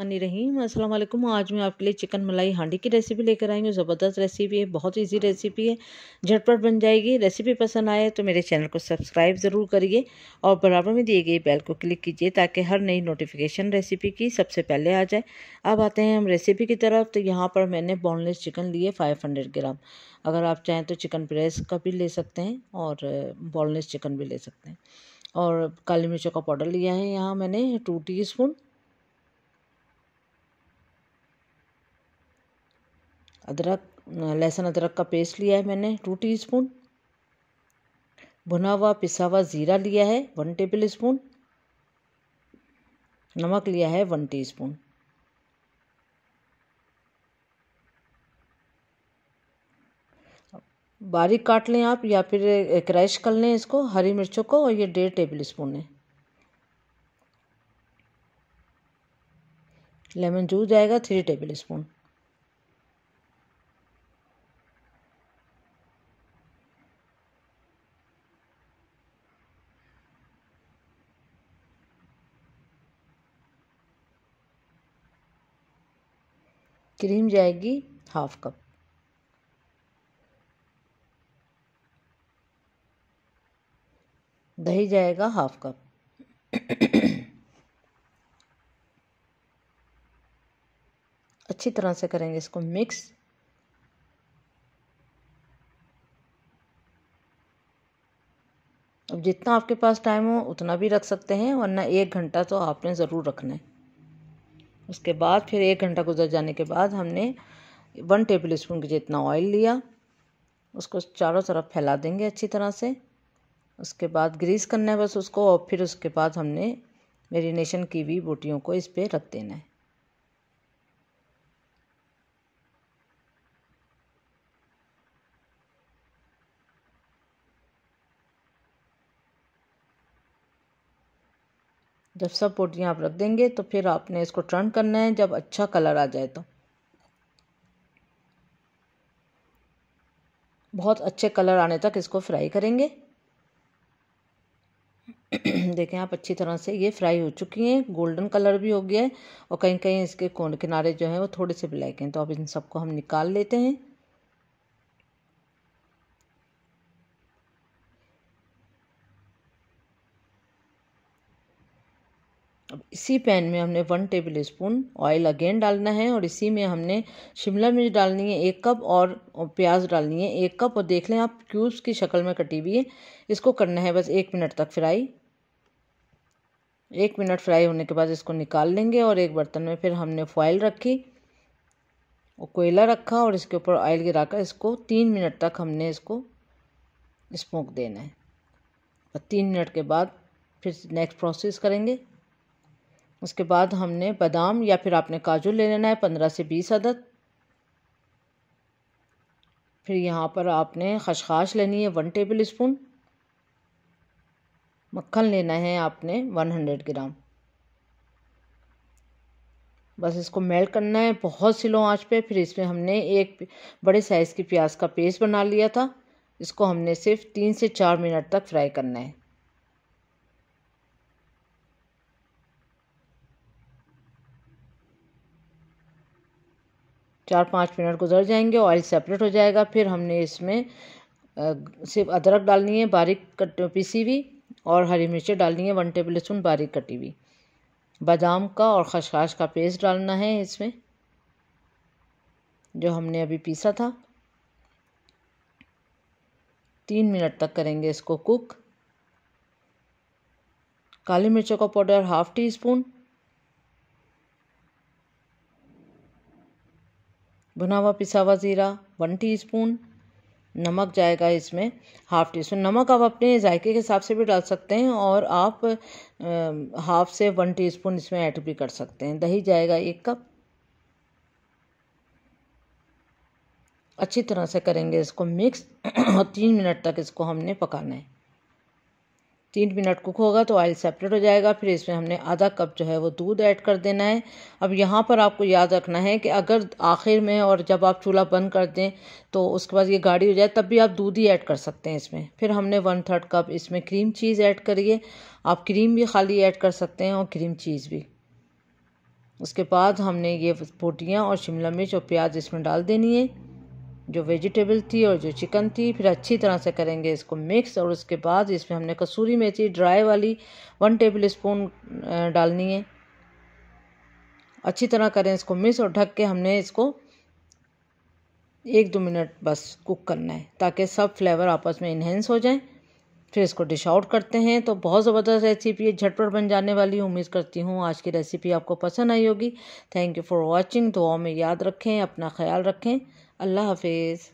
रहीम अस्सलाम आज मैं आपके लिए चिकन मलाई हांडी की रेसिपी लेकर आई हूँ ज़बरदस्त रेसिपी है बहुत इजी रेसिपी है झटपट बन जाएगी रेसिपी पसंद आए तो मेरे चैनल को सब्सक्राइब ज़रूर करिए और बराबर में दिए गए बेल को क्लिक कीजिए ताकि हर नई नोटिफिकेशन रेसिपी की सबसे पहले आ जाए अब आते हैं हम रेसिपी की तरफ तो यहाँ पर मैंने बोनलेस चिकन लिए फाइव हंड्रेड ग्राम अगर आप चाहें तो चिकन प्रेस का भी ले सकते हैं और बोनलेस चिकन भी ले सकते हैं और काली मिर्चों का पाउडर लिया है यहाँ मैंने टू टी स्पून अदरक लहसुन अदरक का पेस्ट लिया है मैंने टू टीस्पून भुना हुआ पिसा हुआ ज़ीरा लिया है वन टेबल स्पून नमक लिया है वन टीस्पून बारीक काट लें आप या फिर क्रैश कर लें इसको हरी मिर्चों को और ये डेढ़ टेबल स्पून है लेमन जूस जाएगा थ्री टेबल स्पून क्रीम जाएगी हाफ कप दही जाएगा हाफ कप अच्छी तरह से करेंगे इसको मिक्स अब जितना आपके पास टाइम हो उतना भी रख सकते हैं वरना एक घंटा तो आपने ज़रूर रखना है उसके बाद फिर एक घंटा गुजर जाने के बाद हमने वन टेबल स्पून के जितना ऑयल लिया उसको चारों तरफ फैला देंगे अच्छी तरह से उसके बाद ग्रीस करना है बस उसको और फिर उसके बाद हमने मेरीनेशन की हुई बोटियों को इस पर रख देना है जब सब पोटियाँ आप रख देंगे तो फिर आपने इसको टर्न करना है जब अच्छा कलर आ जाए तो बहुत अच्छे कलर आने तक इसको फ्राई करेंगे देखें आप अच्छी तरह से ये फ्राई हो चुकी हैं गोल्डन कलर भी हो गया है और कहीं कहीं इसके कोने किनारे जो हैं वो थोड़े से ब्लैक हैं तो अब इन सबको हम निकाल लेते हैं अब इसी पैन में हमने one tablespoon oil again डालना है और इसी में हमने शिमला मिर्च डालनी है एक कप और प्याज डालनी है एक कप और देख लें आप क्यूब्स की शक्ल में कटी हुई है इसको करना है बस एक मिनट तक फ्राई एक मिनट फ्राई होने के बाद इसको निकाल लेंगे और एक बर्तन में फिर हमने फॉइल रखी और कोयला रखा और इसके ऊपर ऑयल गिराकर इसको तीन मिनट तक हमने इसको स्मोक देना है और तीन मिनट के बाद फिर नेक्स्ट प्रोसेस करेंगे उसके बाद हमने बादाम या फिर आपने काजू ले लेना है पंद्रह से बीस अदद फिर यहाँ पर आपने खशखाश लेनी है वन टेबल स्पून मक्खन लेना है आपने वन हंड्रेड ग्राम बस इसको मेल्ट करना है बहुत सिलो आंच पे फिर इसमें हमने एक बड़े साइज़ की प्याज का पेस्ट बना लिया था इसको हमने सिर्फ तीन से चार मिनट तक फ्राई करना है चार पाँच मिनट गुजर जाएंगे ऑयल सेपरेट हो जाएगा फिर हमने इसमें सिर्फ अदरक डालनी है बारीक कट पीसी हुई और हरी मिर्चें डालनी है वन टेबल स्पून बारीक कटी हुई बादाम का और खशखाश का पेस्ट डालना है इसमें जो हमने अभी पीसा था तीन मिनट तक करेंगे इसको कुक काली मिर्चों का पाउडर हाफ़ टी स्पून भुना हुआ पिसा हुआ ज़ीरा वन टीस्पून नमक जाएगा इसमें हाफ़ टी स्पून नमक आप अपने जायके के हिसाब से भी डाल सकते हैं और आप हाफ से वन टीस्पून इसमें ऐड भी कर सकते हैं दही जाएगा एक कप अच्छी तरह से करेंगे इसको मिक्स और तीन मिनट तक इसको हमने पकाना है तीन मिनट कुक होगा तो ऑयल सेपरेट हो जाएगा फिर इसमें हमने आधा कप जो है वो दूध ऐड कर देना है अब यहाँ पर आपको याद रखना है कि अगर आखिर में और जब आप चूल्हा बंद कर दें तो उसके बाद ये गाढ़ी हो जाए तब भी आप दूध ही ऐड कर सकते हैं इसमें फिर हमने वन थर्ड कप इसमें क्रीम चीज़ ऐड करिए आप क्रीम भी खाली ऐड कर सकते हैं और क्रीम चीज़ भी उसके बाद हमने ये पोटियाँ और शिमला मिर्च और प्याज इसमें डाल देनी है जो वेजिटेबल थी और जो चिकन थी फिर अच्छी तरह से करेंगे इसको मिक्स और उसके बाद इसमें हमने कसूरी मेथी ड्राई वाली वन टेबल स्पून डालनी है अच्छी तरह करें इसको मिक्स और ढक के हमने इसको एक दो मिनट बस कुक करना है ताकि सब फ्लेवर आपस में इन्हेंस हो जाएं फिर इसको डिश आउट करते हैं तो बहुत ज़बरदस्त रेसिपी है झटपट बन जाने वाली उम्मीद करती हूँ आज की रेसिपी आपको पसंद आई होगी थैंक यू फॉर वॉचिंग दुआ में याद रखें अपना ख्याल रखें A love is.